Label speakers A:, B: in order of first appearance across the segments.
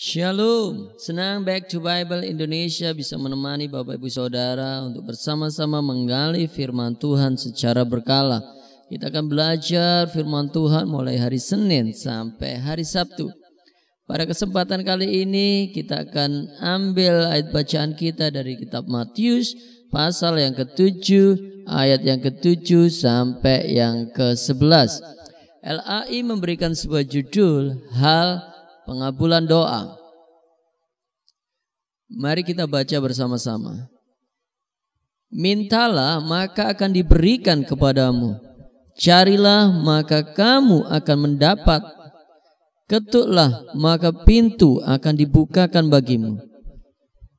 A: Shalom, senang Back to Bible Indonesia bisa menemani Bapak Ibu Saudara untuk bersama-sama menggali firman Tuhan secara berkala. Kita akan belajar firman Tuhan mulai hari Senin sampai hari Sabtu. Pada kesempatan kali ini kita akan ambil ayat bacaan kita dari kitab Matius pasal yang ke-7 ayat yang ke-7 sampai yang ke-11. LAI memberikan sebuah judul hal pengabulan doa. Mari kita baca bersama-sama. Mintalah maka akan diberikan kepadamu. Carilah maka kamu akan mendapat. Ketuklah maka pintu akan dibukakan bagimu.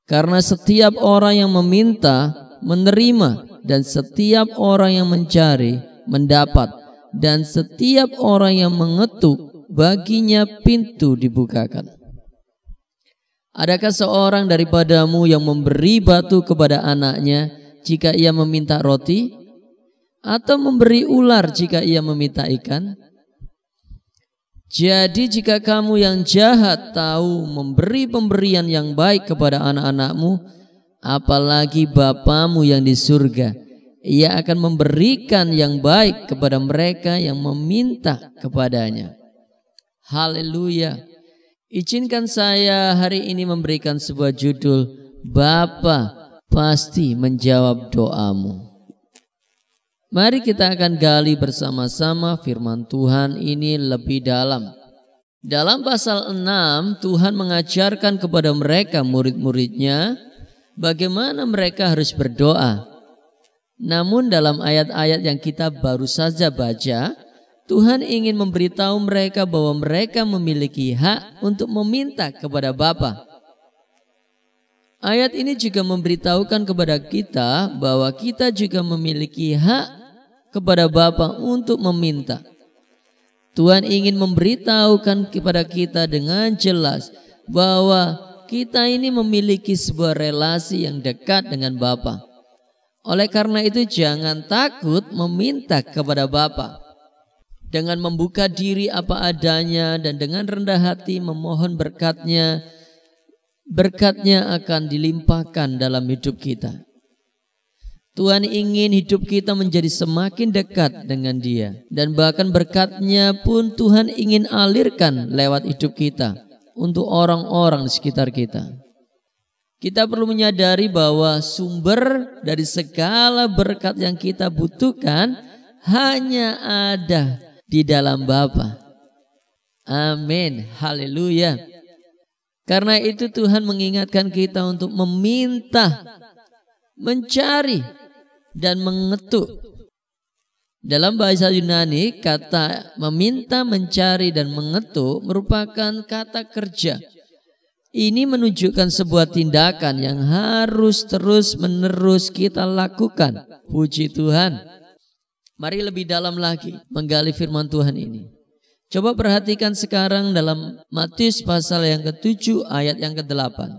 A: Karena setiap orang yang meminta menerima dan setiap orang yang mencari mendapat dan setiap orang yang mengetuk baginya pintu dibukakan. Adakah seorang daripadamu yang memberi batu kepada anaknya jika ia meminta roti atau memberi ular jika ia meminta ikan? Jadi jika kamu yang jahat tahu memberi pemberian yang baik kepada anak-anakmu, apalagi Bapamu yang di surga, ia akan memberikan yang baik kepada mereka yang meminta kepadanya. Haleluya. Izinkan saya hari ini memberikan sebuah judul Bapa pasti menjawab doamu. Mari kita akan gali bersama-sama firman Tuhan ini lebih dalam. Dalam pasal 6 Tuhan mengajarkan kepada mereka murid-muridnya bagaimana mereka harus berdoa. Namun dalam ayat-ayat yang kita baru saja baca, Tuhan ingin memberitahu mereka bahwa mereka memiliki hak untuk meminta kepada Bapa. Ayat ini juga memberitahukan kepada kita bahwa kita juga memiliki hak kepada Bapa untuk meminta. Tuhan ingin memberitahukan kepada kita dengan jelas bahwa kita ini memiliki sebuah relasi yang dekat dengan Bapa. Oleh karena itu jangan takut meminta kepada Bapa dengan membuka diri apa adanya dan dengan rendah hati memohon berkatnya, berkatnya akan dilimpahkan dalam hidup kita. Tuhan ingin hidup kita menjadi semakin dekat dengan dia dan bahkan berkatnya pun Tuhan ingin alirkan lewat hidup kita untuk orang-orang di sekitar kita. Kita perlu menyadari bahwa sumber dari segala berkat yang kita butuhkan hanya ada di dalam Bapa. Amin. Haleluya. Karena itu Tuhan mengingatkan kita untuk meminta, mencari, dan mengetuk. Dalam bahasa Yunani, kata meminta, mencari, dan mengetuk merupakan kata kerja. Ini menunjukkan sebuah tindakan yang harus terus-menerus kita lakukan. Puji Tuhan. Mari lebih dalam lagi menggali firman Tuhan ini. Coba perhatikan sekarang dalam Matius pasal yang ke-7 ayat yang ke-8.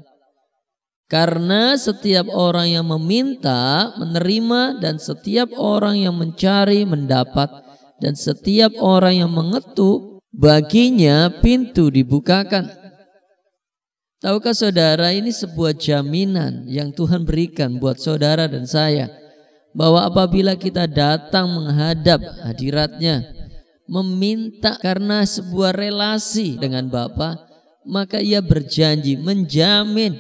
A: Karena setiap orang yang meminta menerima dan setiap orang yang mencari mendapat dan setiap orang yang mengetuk baginya pintu dibukakan. Tahukah saudara ini sebuah jaminan yang Tuhan berikan buat saudara dan saya bahwa apabila kita datang menghadap hadiratnya meminta karena sebuah relasi dengan Bapa maka ia berjanji menjamin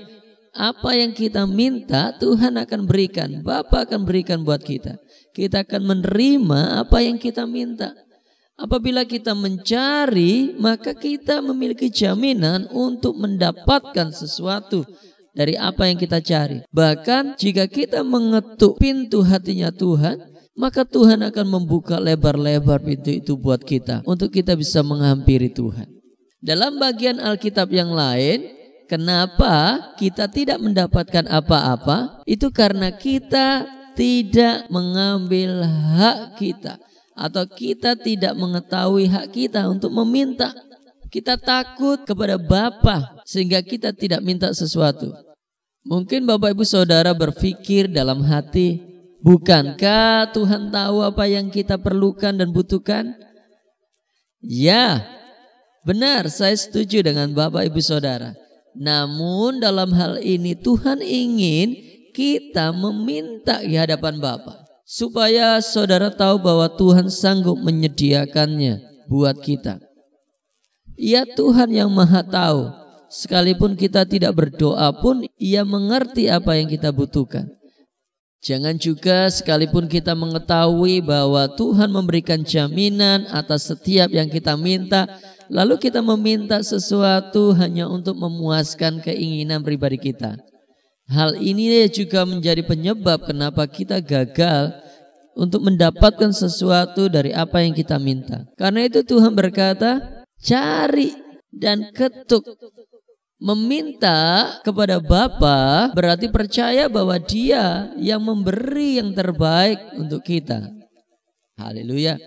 A: apa yang kita minta Tuhan akan berikan Bapa akan berikan buat kita kita akan menerima apa yang kita minta apabila kita mencari maka kita memiliki jaminan untuk mendapatkan sesuatu dari apa yang kita cari. Bahkan jika kita mengetuk pintu hatinya Tuhan, maka Tuhan akan membuka lebar-lebar pintu itu buat kita untuk kita bisa menghampiri Tuhan. Dalam bagian Alkitab yang lain, kenapa kita tidak mendapatkan apa-apa? Itu karena kita tidak mengambil hak kita atau kita tidak mengetahui hak kita untuk meminta kita takut kepada Bapa sehingga kita tidak minta sesuatu. Mungkin Bapak Ibu Saudara berpikir dalam hati, bukankah Tuhan tahu apa yang kita perlukan dan butuhkan? Ya, benar saya setuju dengan Bapak Ibu Saudara. Namun dalam hal ini Tuhan ingin kita meminta di hadapan Bapa supaya saudara tahu bahwa Tuhan sanggup menyediakannya buat kita. Ia Tuhan yang maha tahu. Sekalipun kita tidak berdoa pun, ia mengerti apa yang kita butuhkan. Jangan juga sekalipun kita mengetahui bahwa Tuhan memberikan jaminan atas setiap yang kita minta, lalu kita meminta sesuatu hanya untuk memuaskan keinginan pribadi kita. Hal ini juga menjadi penyebab kenapa kita gagal untuk mendapatkan sesuatu dari apa yang kita minta. Karena itu Tuhan berkata, cari dan ketuk meminta kepada Bapa berarti percaya bahwa Dia yang memberi yang terbaik untuk kita. Haleluya.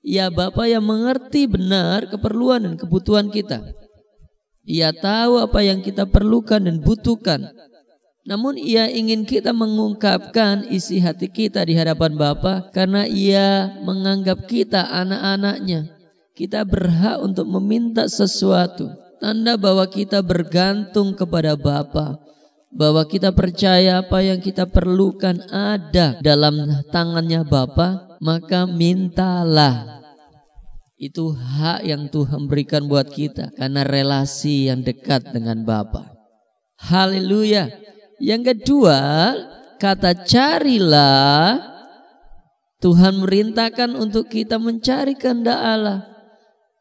A: Ya Bapa yang mengerti benar keperluan dan kebutuhan kita. Ia tahu apa yang kita perlukan dan butuhkan. Namun ia ingin kita mengungkapkan isi hati kita di hadapan Bapa karena ia menganggap kita anak-anaknya. Kita berhak untuk meminta sesuatu. Tanda bahwa kita bergantung kepada Bapa, bahwa kita percaya apa yang kita perlukan ada dalam tangannya Bapa, maka mintalah. Itu hak yang Tuhan berikan buat kita karena relasi yang dekat dengan Bapa. Haleluya. Yang kedua, kata carilah Tuhan merintahkan untuk kita mencari kehendak Allah.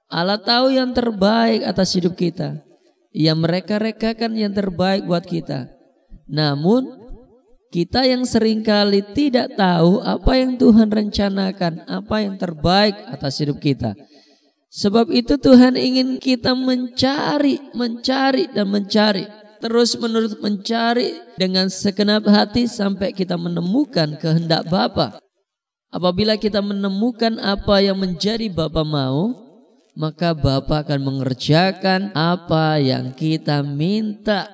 A: Allah tahu yang terbaik atas hidup kita. Yang mereka-rekakan yang terbaik buat kita. Namun kita yang seringkali tidak tahu apa yang Tuhan rencanakan, apa yang terbaik atas hidup kita. Sebab itu Tuhan ingin kita mencari, mencari dan mencari. Terus menurut mencari dengan segenap hati sampai kita menemukan kehendak Bapa. Apabila kita menemukan apa yang menjadi Bapa mau, maka Bapa akan mengerjakan apa yang kita minta.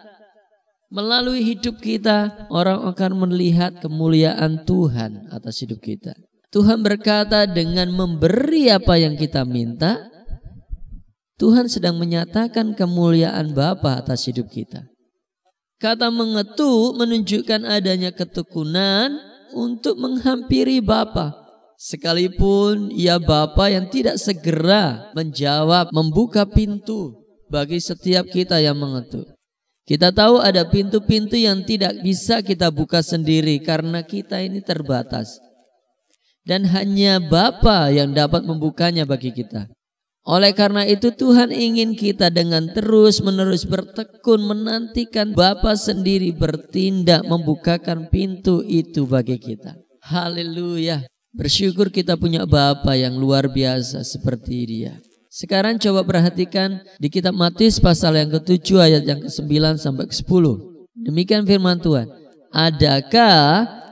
A: Melalui hidup kita, orang akan melihat kemuliaan Tuhan atas hidup kita. Tuhan berkata dengan memberi apa yang kita minta, Tuhan sedang menyatakan kemuliaan Bapa atas hidup kita. Kata "mengetuk" menunjukkan adanya ketekunan untuk menghampiri Bapa. Sekalipun ia Bapa yang tidak segera menjawab, membuka pintu bagi setiap kita yang mengetuk. Kita tahu ada pintu-pintu yang tidak bisa kita buka sendiri karena kita ini terbatas. Dan hanya Bapa yang dapat membukanya bagi kita. Oleh karena itu Tuhan ingin kita dengan terus-menerus bertekun menantikan Bapa sendiri bertindak membukakan pintu itu bagi kita. Haleluya. Bersyukur kita punya Bapa yang luar biasa seperti dia. Sekarang coba perhatikan di kitab Matius pasal yang ke-7 ayat yang ke-9 sampai ke-10. Demikian firman Tuhan. Adakah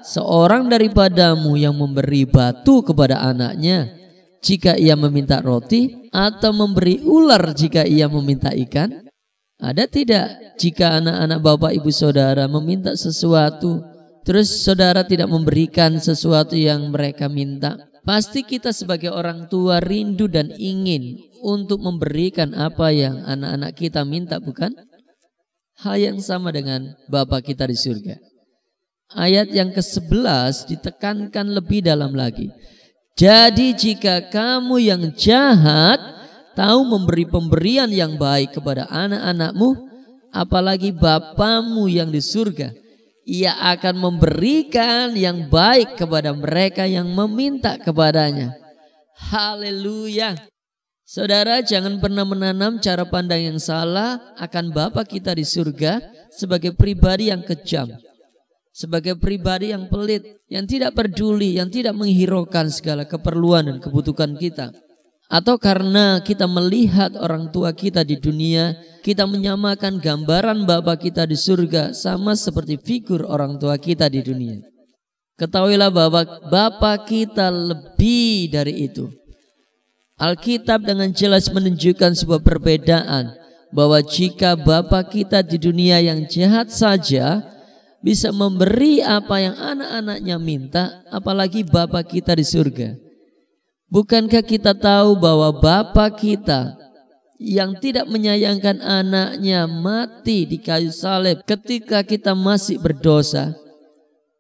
A: seorang daripadamu yang memberi batu kepada anaknya jika ia meminta roti atau memberi ular jika ia meminta ikan? Ada tidak jika anak-anak bapak ibu saudara meminta sesuatu terus saudara tidak memberikan sesuatu yang mereka minta, pasti kita sebagai orang tua rindu dan ingin untuk memberikan apa yang anak-anak kita minta, bukan? Hal yang sama dengan Bapak kita di surga. Ayat yang ke-11 ditekankan lebih dalam lagi. Jadi jika kamu yang jahat tahu memberi pemberian yang baik kepada anak-anakmu, apalagi Bapamu yang di surga ia akan memberikan yang baik kepada mereka yang meminta kepadanya. Haleluya. Saudara jangan pernah menanam cara pandang yang salah akan Bapa kita di surga sebagai pribadi yang kejam. Sebagai pribadi yang pelit, yang tidak peduli, yang tidak menghiraukan segala keperluan dan kebutuhan kita atau karena kita melihat orang tua kita di dunia, kita menyamakan gambaran bapak kita di surga sama seperti figur orang tua kita di dunia. Ketahuilah bahwa bapak kita lebih dari itu. Alkitab dengan jelas menunjukkan sebuah perbedaan bahwa jika bapak kita di dunia yang jahat saja bisa memberi apa yang anak-anaknya minta, apalagi bapak kita di surga. Bukankah kita tahu bahwa Bapa kita yang tidak menyayangkan anaknya mati di kayu salib ketika kita masih berdosa?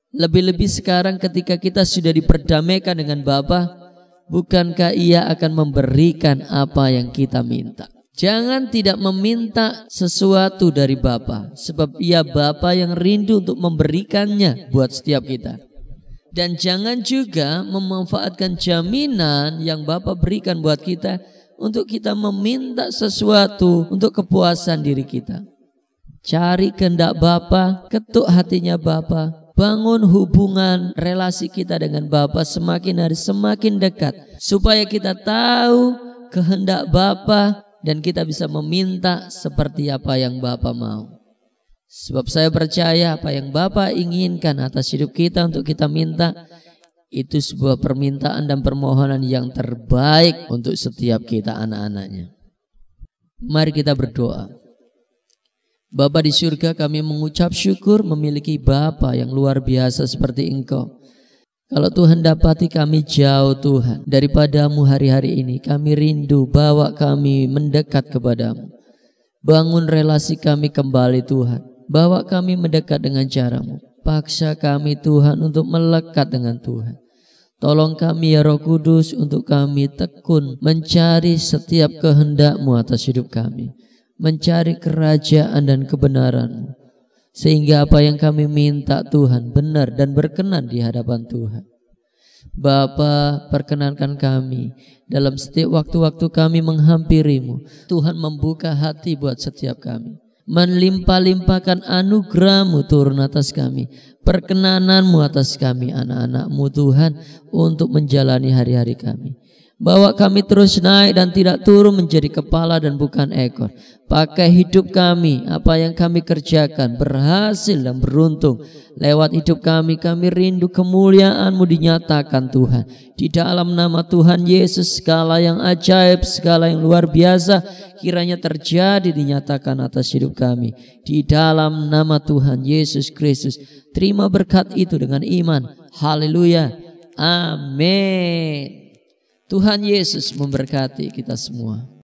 A: Lebih-lebih sekarang ketika kita sudah diperdamaikan dengan Bapa, bukankah ia akan memberikan apa yang kita minta? Jangan tidak meminta sesuatu dari Bapa, sebab ia Bapa yang rindu untuk memberikannya buat setiap kita dan jangan juga memanfaatkan jaminan yang Bapak berikan buat kita untuk kita meminta sesuatu untuk kepuasan diri kita. Cari kehendak Bapa, ketuk hatinya Bapa, bangun hubungan relasi kita dengan Bapa semakin hari semakin dekat supaya kita tahu kehendak Bapa dan kita bisa meminta seperti apa yang Bapa mau. Sebab saya percaya apa yang Bapak inginkan atas hidup kita untuk kita minta itu sebuah permintaan dan permohonan yang terbaik untuk setiap kita anak-anaknya. Mari kita berdoa. Bapa di surga kami mengucap syukur memiliki Bapa yang luar biasa seperti Engkau. Kalau Tuhan dapati kami jauh Tuhan daripadamu hari-hari ini. Kami rindu bawa kami mendekat kepadamu. Bangun relasi kami kembali Tuhan. Bawa kami mendekat dengan caramu. Paksa kami Tuhan untuk melekat dengan Tuhan. Tolong kami ya Roh Kudus untuk kami tekun mencari setiap kehendakmu atas hidup kami. Mencari kerajaan dan kebenaranmu. Sehingga apa yang kami minta Tuhan benar dan berkenan di hadapan Tuhan. Bapa, perkenankan kami dalam setiap waktu-waktu kami menghampirimu. Tuhan membuka hati buat setiap kami melimpah-limpahkan anugerahmu turun atas kami, perkenananmu atas kami, anak-anakmu Tuhan, untuk menjalani hari-hari kami. Bawa kami terus naik dan tidak turun menjadi kepala dan bukan ekor. Pakai hidup kami, apa yang kami kerjakan, berhasil dan beruntung. Lewat hidup kami, kami rindu kemuliaanMu dinyatakan Tuhan. Di dalam nama Tuhan Yesus, segala yang ajaib, segala yang luar biasa, kiranya terjadi dinyatakan atas hidup kami. Di dalam nama Tuhan Yesus Kristus, terima berkat itu dengan iman. Haleluya. Amin. Tuhan Yesus memberkati kita semua.